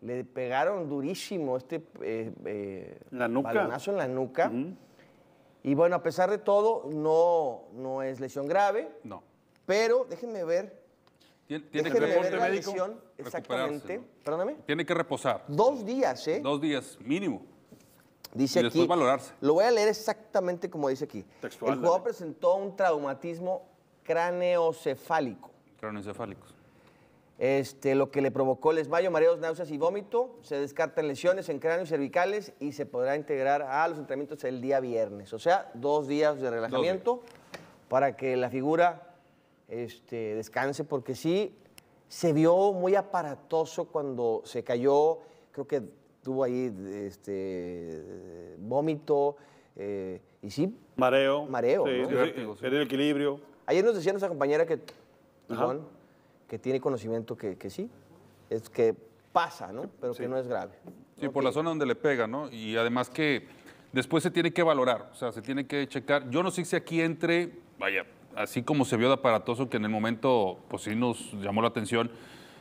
le pegaron durísimo este eh, eh, la nuca. balonazo en la nuca. Y bueno, a pesar de todo, no, no es lesión grave. No. Pero déjenme ver. Tiene, que ver exactamente. Perdóname. Tiene que reposar. Dos días, ¿eh? Dos días, mínimo. Dice y aquí. valorarse. Lo voy a leer exactamente como dice aquí. El jugador presentó un traumatismo craneocefálico. Craneocefálicos. Este, lo que le provocó el desmayo, mareos, náuseas y vómito. Se descartan lesiones en cráneos cervicales y se podrá integrar a los entrenamientos el día viernes. O sea, dos días de relajamiento para que la figura este, descanse, porque sí se vio muy aparatoso cuando se cayó. Creo que tuvo ahí este, vómito. Eh, y sí. Mareo. Mareo. Sí, el equilibrio. Ayer nos decía nuestra compañera que que tiene conocimiento que, sí, es que pasa, ¿no? Pero que no es grave. Sí, por la zona donde le pega, ¿no? Y además que después se tiene que valorar, o sea, se tiene que checar. Yo no sé si aquí entre, vaya, así como se vio de aparatoso, que en el momento, pues sí nos llamó la atención,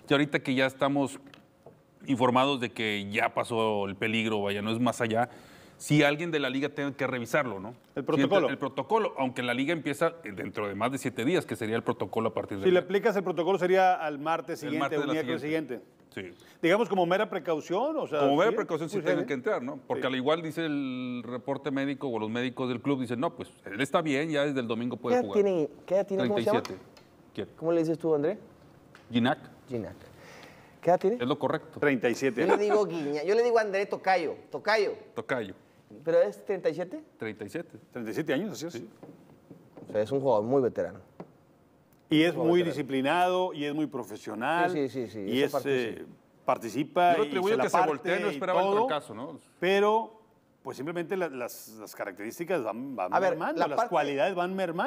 y ahorita que ya estamos informados de que ya pasó el peligro, vaya, no es más allá si alguien de la liga tiene que revisarlo, ¿no? El protocolo. el protocolo, aunque la liga empieza eh, dentro de más de siete días, que sería el protocolo a partir de. Si le aplicas el protocolo sería al martes siguiente, el miércoles siguiente. siguiente. Sí. Digamos como mera precaución, o sea. Como mera precaución si pues, que entrar, ¿no? Porque al igual dice el reporte médico o los médicos del club dicen, no, pues él está bien, ya desde el domingo puede ¿Qué jugar. Tiene, ¿Qué edad tiene? 37. ¿Cómo, se llama? ¿Cómo le dices tú, André? Ginac. Ginac. ¿Qué edad tiene? Es lo correcto. 37 Yo le digo Guiña, yo le digo André Tocayo, Tocayo. Tocayo. ¿Pero es 37? 37. 37 años, así es. Sí. O sea, es un jugador muy veterano. Y es muy, disciplinado, y es muy profesional. Sí, sí, sí. Y eh, participa. Yo voy que se voltee, no esperaba todo, Pero, pues simplemente las, características van, van ver, las cualidades van mermando.